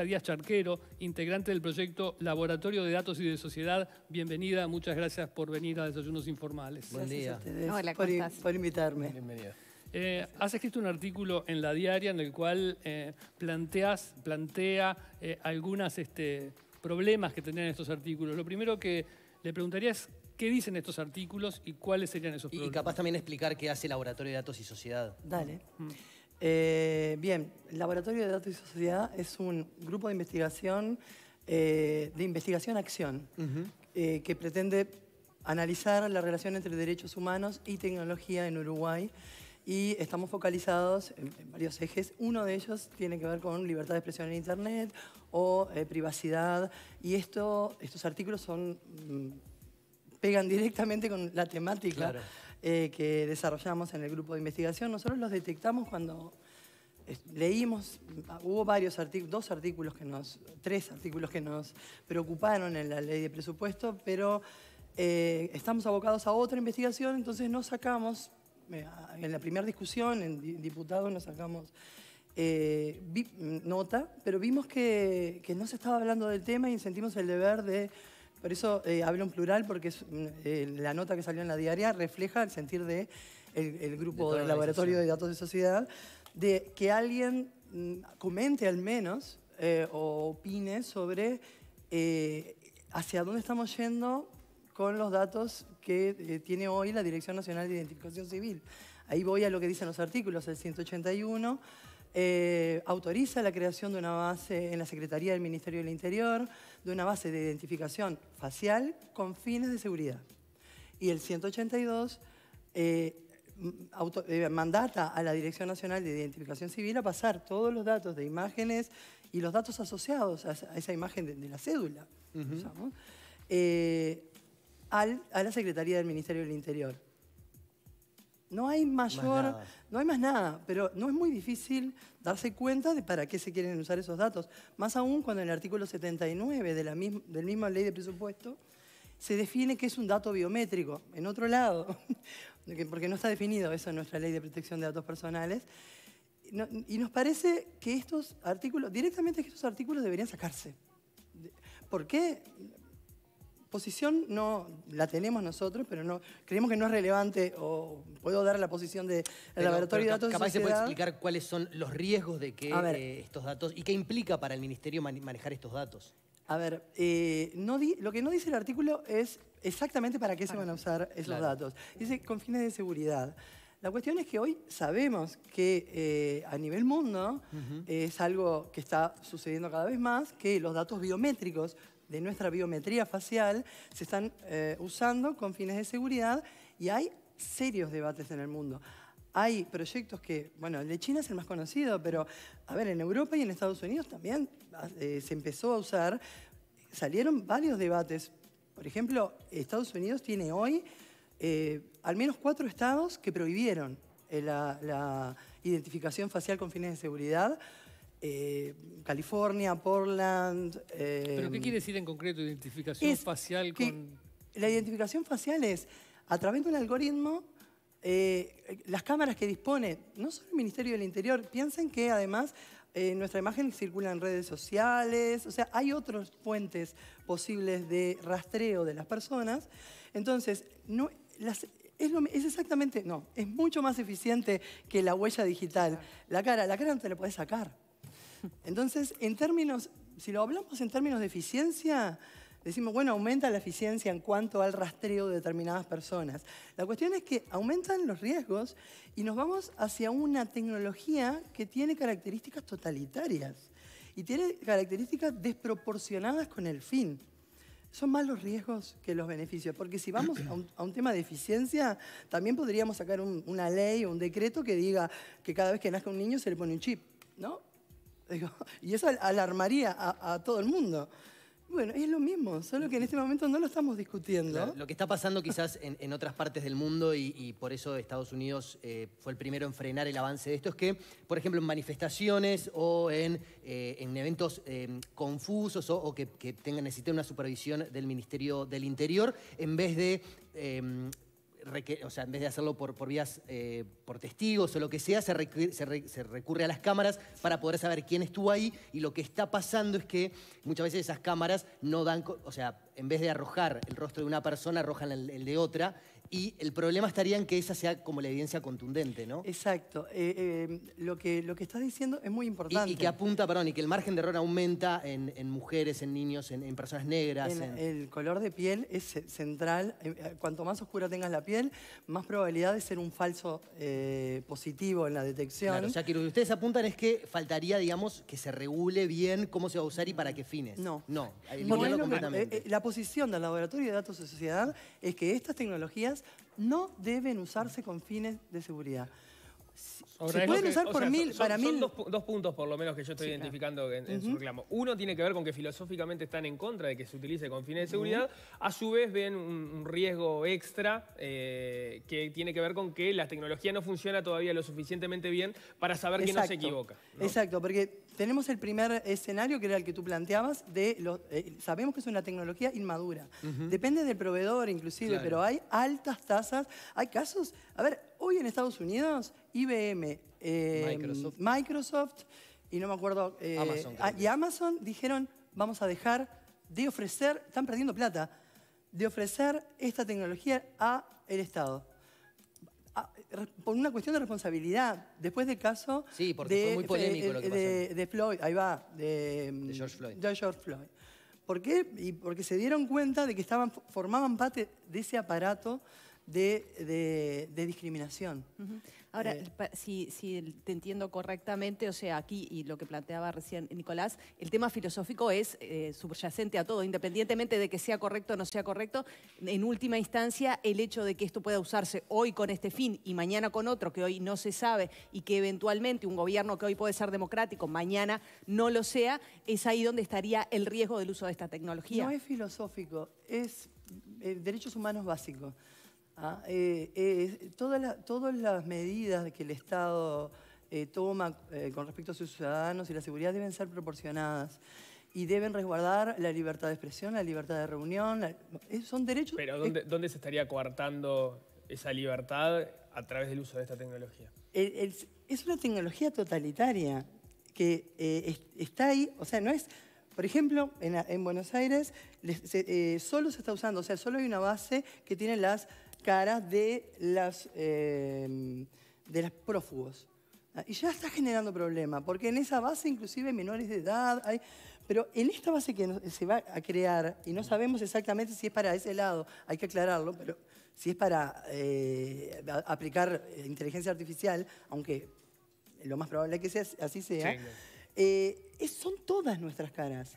Díaz Charquero, integrante del proyecto Laboratorio de Datos y de Sociedad. Bienvenida, muchas gracias por venir a Desayunos Informales. Buen día. por, invitarme. Bienvenida. Eh, has escrito un artículo en la diaria en el cual eh, planteas, plantea eh, algunos este, problemas que tendrían estos artículos. Lo primero que le preguntaría es qué dicen estos artículos y cuáles serían esos problemas. Y capaz también explicar qué hace Laboratorio de Datos y Sociedad. Dale. Mm. Eh, bien, el Laboratorio de Datos y Sociedad es un grupo de investigación, eh, de investigación-acción, eh, que pretende analizar la relación entre derechos humanos y tecnología en Uruguay. Y estamos focalizados en, varios ejes. Uno de ellos tiene que ver con libertad de expresión en Internet o privacidad. Y esto, estos artículos son, mm, pegan directamente con la temática. Eh, que desarrollamos en el grupo de investigación, nosotros los detectamos cuando eh, leímos, ah, hubo varios artículos, dos artículos que nos, tres artículos que nos preocuparon en la ley de presupuesto, pero eh, estamos abocados a otra investigación, entonces no sacamos, en la primera discusión, en diputados nos sacamos nota, pero vimos que, que no se estaba hablando del tema y sentimos el deber de por eso eh, hablo en plural, porque mm, eh, la nota que salió en la diaria refleja el sentir del de el, grupo del Laboratorio de Datos de Sociedad, de que alguien mm, comente al menos eh, o opine sobre hacia dónde estamos yendo con los datos que tiene hoy la Dirección Nacional de Identificación Civil. Ahí voy a lo que dicen los artículos, el 181 eh, autoriza la creación de una base en la Secretaría del Ministerio del Interior, de una base de identificación facial con fines de seguridad. Y el 182 eh, mm, eh, mandata a la Dirección Nacional de Identificación Civil a pasar todos los datos de imágenes y los datos asociados a, esa imagen de, la cédula a la Secretaría del Ministerio del Interior. No hay mayor, no hay más nada, pero no es muy difícil darse cuenta de para qué se quieren usar esos datos, más aún cuando en el artículo 79 de la misma, del ley de presupuesto se define que es un dato biométrico, en otro lado, porque no está definido eso en nuestra ley de protección de datos personales, y nos parece que estos artículos, directamente que estos artículos deberían sacarse. ¿Por qué? posición no la tenemos nosotros, pero no creemos que no es relevante o puedo dar la posición del de, laboratorio de datos. Capaz se puede explicar cuáles son los riesgos de que eh, estos datos y qué implica para el ministerio manejar estos datos. A ver, eh, lo que no dice el artículo es exactamente para qué se van a usar esos datos. Dice con fines de seguridad. La cuestión es que hoy sabemos que eh, a nivel mundo es algo que está sucediendo cada vez más, que los datos biométricos de nuestra biometría facial se están eh, usando con fines de seguridad y hay serios debates en el mundo. Hay proyectos que, bueno, el de China es el más conocido, pero a ver, en Europa y en Estados Unidos también eh, se empezó a usar. Salieron varios debates. Por ejemplo, Estados Unidos tiene hoy eh, al menos cuatro estados que prohibieron la identificación facial con fines de seguridad eh, California, Portland. Eh, ¿Pero qué quiere decir en concreto identificación facial con.? La identificación facial es a través de un algoritmo. Eh, las cámaras que dispone, no solo el Ministerio del Interior, piensen que además nuestra imagen circula en redes sociales, o sea, hay otros puentes posibles de rastreo de las personas. Entonces, no, es, lo, es, exactamente, no, es mucho más eficiente que la huella digital. La cara, la cara no te la puedes sacar. Entonces, en términos, si lo hablamos en términos de eficiencia, decimos, bueno, aumenta la eficiencia en cuanto al rastreo de determinadas personas. La cuestión es que aumentan los riesgos y nos vamos hacia una tecnología que tiene características totalitarias y tiene características desproporcionadas con el fin. Son más los riesgos que los beneficios, porque si vamos a un, tema de eficiencia, también podríamos sacar una ley o un decreto que diga que cada vez que nazca un niño se le pone un chip, ¿no? y eso alarmaría a, todo el mundo. Bueno, es lo mismo, solo que en este momento no lo estamos discutiendo. lo que está pasando quizás en, otras partes del mundo y, por eso Estados Unidos eh, fue el primero en frenar el avance de esto es que, por ejemplo, en manifestaciones o en, eh, eventos eh, confusos o, que, tengan, necesiten una supervisión del Ministerio del Interior, en vez de o sea, en vez de hacerlo por, vías, eh, por testigos o lo que sea, se, recurre, a las cámaras para poder saber quién estuvo ahí y lo que está pasando es que muchas veces esas cámaras no dan, o sea, en vez de arrojar el rostro de una persona, arrojan el de otra y el problema estaría en que esa sea como la evidencia contundente, ¿no? Exacto. Eh, eh, lo, que, lo que estás diciendo es muy importante. Y, que apunta, perdón, y que el margen de error aumenta en, mujeres, en niños, en, personas negras. el color de piel es central. Eh, cuanto más oscura tengas la piel, más probabilidad de ser un falso positivo en la detección. Claro, o sea, que lo que ustedes apuntan es que faltaría, digamos, que se regule bien cómo se va a usar y para qué fines. No. No, no completamente. la posición del laboratorio de datos de sociedad es que estas tecnologías no deben usarse con fines de seguridad. se pueden usar por mil, para mil... Dos, dos, puntos por lo menos que yo estoy identificando en, su reclamo. Uno tiene que ver con que filosóficamente están en contra de que se utilice con fines de seguridad. A su vez ven un, riesgo extra eh, que tiene que ver con que la tecnología no funciona todavía lo suficientemente bien para saber que no se equivoca. Exacto, porque tenemos el primer escenario, que era el que tú planteabas, de los, eh, sabemos que es una tecnología inmadura. Depende del proveedor inclusive, pero hay altas tasas. Hay casos, a ver, hoy en Estados Unidos, IBM, em, Microsoft. y no me acuerdo, eh, Amazon, ah, y Amazon dijeron, vamos a dejar de ofrecer, están perdiendo plata, de ofrecer esta tecnología a el Estado por una cuestión de responsabilidad. Después del caso... de, muy polémico de, Floyd, ahí va. De, George Floyd. ¿Por qué? Y porque se dieron cuenta de que estaban, formaban parte de ese aparato de, discriminación. Ahora, eh, si, te entiendo correctamente, o sea, aquí y lo que planteaba recién Nicolás, el tema filosófico es eh, subyacente a todo, independientemente de que sea correcto o no sea correcto, en última instancia, el hecho de que esto pueda usarse hoy con este fin y mañana con otro, que hoy no se sabe y que eventualmente un gobierno que hoy puede ser democrático, mañana no lo sea, es ahí donde estaría el riesgo del uso de esta tecnología. No es filosófico, es eh, derechos humanos básicos. ¿ah? Eh, eh, todas, las, todas las medidas que el Estado eh, toma con respecto a sus ciudadanos y la seguridad deben ser proporcionadas y deben resguardar la libertad de expresión, la libertad de reunión, son derechos... Pero ¿dónde, se estaría coartando esa libertad a través del uso de esta tecnología? es una tecnología totalitaria que está ahí, o sea, no es... Por ejemplo, en, Buenos Aires solo se está usando, o sea, solo hay una base que tiene las caras de las, em, de prófugos. Ah, y ya está generando problemas, porque en esa base inclusive menores de edad hay... Pero en esta base que se va a crear, y no sabemos exactamente si es para ese lado, hay que aclararlo, pero si es para eh, aplicar eh, inteligencia artificial, aunque lo más probable es que sea, así sea, eh, son todas nuestras caras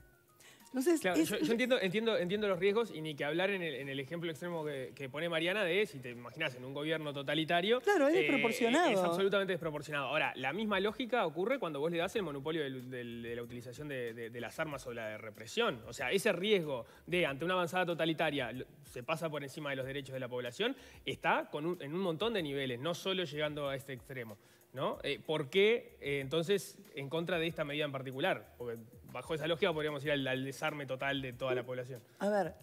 yo, entiendo, entiendo, entiendo los riesgos y ni que hablar en el, ejemplo extremo que, pone Mariana de si te imaginas en un gobierno totalitario. Claro, es eh, desproporcionado. Es, absolutamente desproporcionado. Ahora, la misma lógica ocurre cuando vos le das el monopolio de la utilización de, las armas o la de represión. O sea, ese riesgo de ante una avanzada totalitaria se pasa por encima de los derechos de la población está en un montón de niveles, no solo llegando a este extremo. ¿no? Eh, ¿Por qué eh, entonces en contra de esta medida en particular? Porque bajo esa lógica podríamos ir al, desarme total de toda la uh, población. A ver,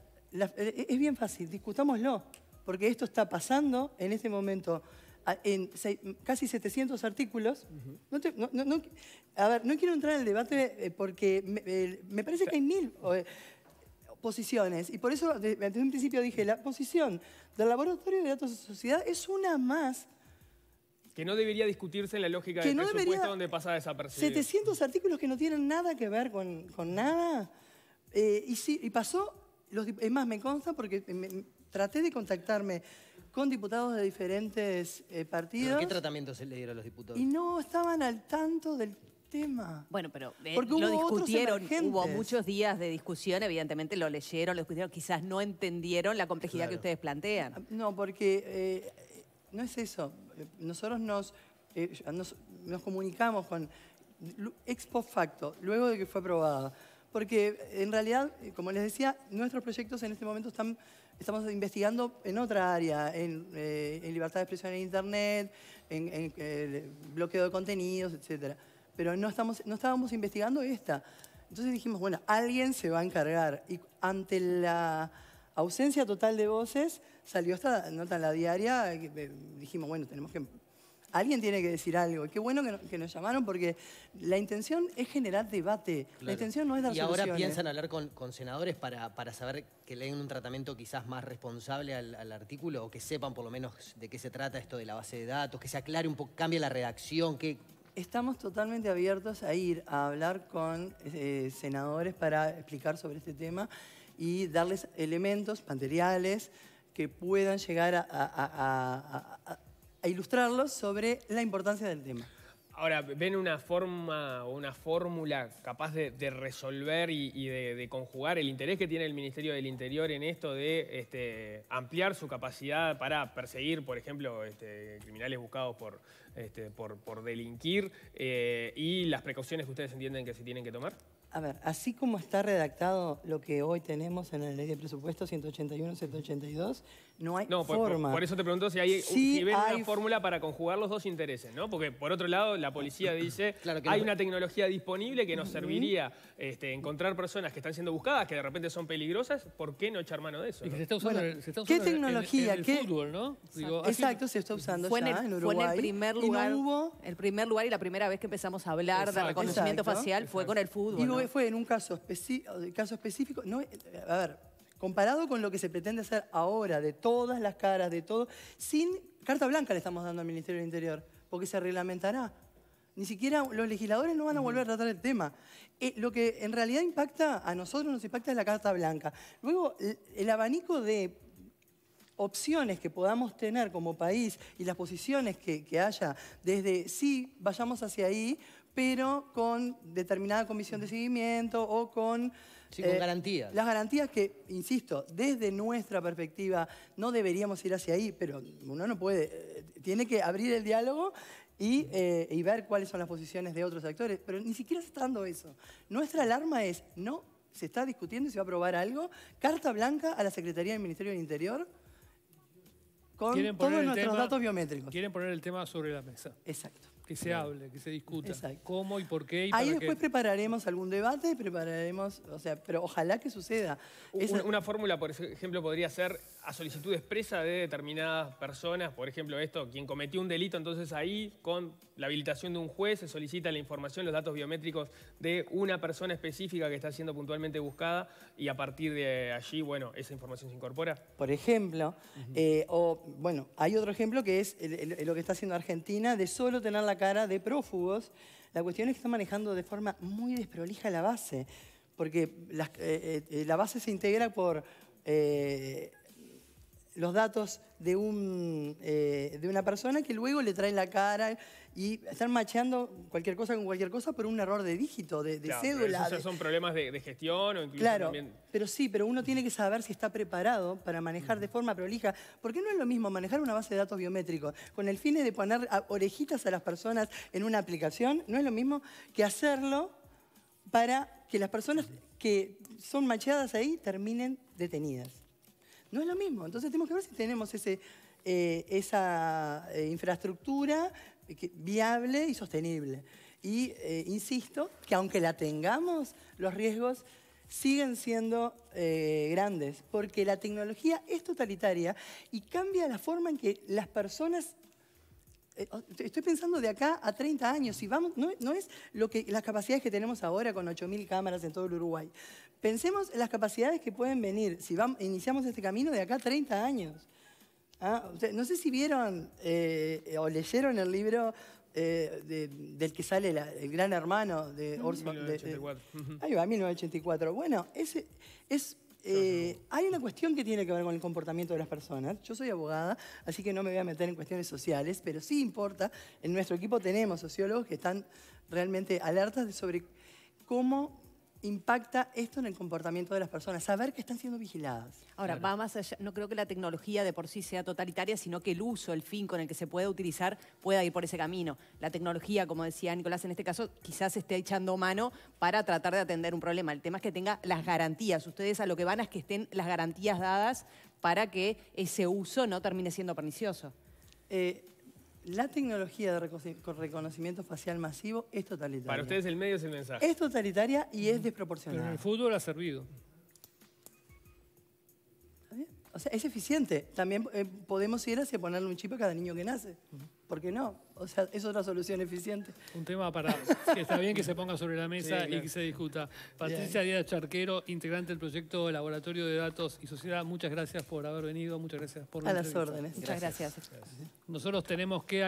eh, es bien fácil, discutámoslo, porque esto está pasando en este momento ah, en casi 700 artículos. a ver, no quiero entrar en el debate eh, porque eh, me, parece que hay mil posiciones y por eso desde un principio dije, la posición del laboratorio de datos de sociedad es una más que no debería discutirse en la lógica que del presupuesto donde pasa desapercibido. 700 artículos que no tienen nada que ver con, nada. Eh, y, si, pasó, es más, me consta porque traté de contactarme con diputados de diferentes eh, partidos partidos. ¿Qué tratamiento se le dieron a los diputados? Y no estaban al tanto del tema. Bueno, pero eh, Porque lo discutieron, hubo muchos días de discusión, evidentemente lo leyeron, lo discutieron, quizás no entendieron la complejidad que ustedes plantean. No, porque no es eso. Eh, nosotros eh, nos, nos, comunicamos con ex post facto, luego de que fue aprobada. Porque en realidad, eh, como les decía, nuestros proyectos en este momento están, estamos investigando en otra área, en, libertad de expresión en Internet, en, bloqueo de contenidos, etc. Pero no, estamos, no estábamos investigando esta. Entonces dijimos, bueno, alguien se va a encargar. Y ante la ausencia total de voces, salió esta nota en la diaria, eh, eh, dijimos, bueno, tenemos que... Alguien tiene que decir algo. Qué bueno que, nos llamaron porque la intención es generar debate. La intención no es dar ¿Y ahora piensan hablar con, senadores para, saber que le den un tratamiento quizás más responsable al, artículo o que sepan por lo menos de qué se trata esto de la base de datos, que se aclare un poco, cambie la redacción? Que... Estamos totalmente abiertos a ir a hablar con eh, senadores para explicar sobre este tema y darles elementos, materiales, que puedan llegar a, ilustrarlos sobre la importancia del tema. Ahora, ¿ven una forma o una fórmula capaz de, resolver y, de, conjugar el interés que tiene el Ministerio del Interior en esto de este, ampliar su capacidad para perseguir, por ejemplo, este, criminales buscados por, este, por, delinquir eh, y las precauciones que ustedes entienden que se tienen que tomar? A ver, así como está redactado lo que hoy tenemos en la ley de presupuesto 181-182, no hay forma. Por, eso te pregunto si hay, una fórmula para conjugar los dos intereses, ¿no? Porque por otro lado la policía dice que hay una tecnología disponible que nos serviría este, encontrar personas que están siendo buscadas, que de repente son peligrosas, ¿por qué no echar mano de eso? Y se está usando, ¿Qué tecnología? ¿Qué? fútbol, ¿no? Exacto. se está usando fue en, el, Uruguay. Fue en el primer lugar, y el primer lugar y la primera vez que empezamos a hablar de reconocimiento facial fue con el fútbol fue en un caso, específico. Eh, a ver, comparado con lo que se pretende hacer ahora, de todas las caras, de todo, sin carta blanca le estamos dando al Ministerio del Interior, porque se reglamentará. Ni siquiera los legisladores no van a volver a tratar el tema. Eh, lo que en realidad impacta, a nosotros nos impacta es la carta blanca. Luego, el abanico de opciones que podamos tener como país y las posiciones que, que haya, desde sí, vayamos hacia ahí, pero con determinada comisión de seguimiento o con... Sí, con eh, garantías. Las garantías que, insisto, desde nuestra perspectiva no deberíamos ir hacia ahí, pero uno no puede, eh, tiene que abrir el diálogo eh, y, ver cuáles son las posiciones de otros actores, pero ni siquiera se está dando eso. Nuestra alarma es, no se está discutiendo y se va a aprobar algo, carta blanca a la Secretaría del Ministerio del Interior con todos nuestros datos biométricos. Quieren poner el tema sobre la mesa. Exacto. Que se hable, que se discuta. ¿Cómo y por qué? Y Ahí después prepararemos algún debate, prepararemos, o sea, pero ojalá que suceda. Una, fórmula, por ejemplo, podría ser a solicitud expresa de determinadas personas, por ejemplo, esto, quien cometió un delito, entonces ahí con la habilitación de un juez se solicita la información, los datos biométricos de una persona específica que está siendo puntualmente buscada y a partir de allí, bueno, esa información se incorpora. Por ejemplo, eh, o bueno, hay otro ejemplo que es lo que está haciendo Argentina de solo tener la cara de prófugos. La cuestión es que están manejando de forma muy desprolija la base, porque eh, eh, eh, la, base se integra por los datos de, un, eh, de una persona que luego le traen la cara y están macheando cualquier cosa con cualquier cosa por un error de dígito, de, cédula. Pero son problemas de, gestión o claro, pero sí, pero uno tiene que saber si está preparado para manejar de forma prolija. Porque no es lo mismo manejar una base de datos biométrico con el fin de poner orejitas a las personas en una aplicación, no es lo mismo que hacerlo para que las personas que son macheadas ahí terminen detenidas. No es lo mismo. Entonces tenemos que ver si tenemos ese, eh, esa eh, infraestructura viable y sostenible. Y eh, insisto que aunque la tengamos, los riesgos siguen siendo grandes, porque la tecnología es totalitaria y cambia la forma en que las personas eh, oh, estoy pensando de acá a 30 años, vamos, no, es lo que, las capacidades que tenemos ahora con 8.000 cámaras en todo el Uruguay. Pensemos en las capacidades que pueden venir si iniciamos este camino de acá a 30 años. Ah, no sé si vieron eh, o leyeron el libro eh, del que sale el gran hermano de mm, Orson. 1984. ahí va, 1984. Bueno, ese es eh, hay una cuestión que tiene que ver con el comportamiento de las personas. Yo soy abogada, así que no me voy a meter en cuestiones sociales, pero sí importa. En nuestro equipo tenemos sociólogos que están realmente alertas sobre cómo impacta esto en el comportamiento de las personas, saber que están siendo vigiladas. Ahora, va más allá, no creo que la tecnología de por sí sea totalitaria, sino que el uso, el fin con el que se puede utilizar pueda ir por ese camino. La tecnología, como decía Nicolás en este caso, quizás esté echando mano para tratar de atender un problema. El tema es que tenga las garantías. Ustedes a lo que van es que estén las garantías dadas para que ese uso no termine siendo pernicioso. Eh, la tecnología de reconocimiento facial masivo es totalitaria. Para ustedes el medio es el mensaje. Es totalitaria y es desproporcionada. el fútbol ha servido. O sea, es eficiente. También eh, podemos ir hacia ponerle un chip a cada niño que nace. ¿Por qué no? O sea, es otra solución eficiente. Un tema para está bien que se ponga sobre la mesa y que se discuta. Patricia Díaz Charquero, integrante del proyecto Laboratorio de Datos y Sociedad, muchas gracias por haber venido, muchas gracias por... A las órdenes. Muchas gracias. gracias. Nosotros tenemos que...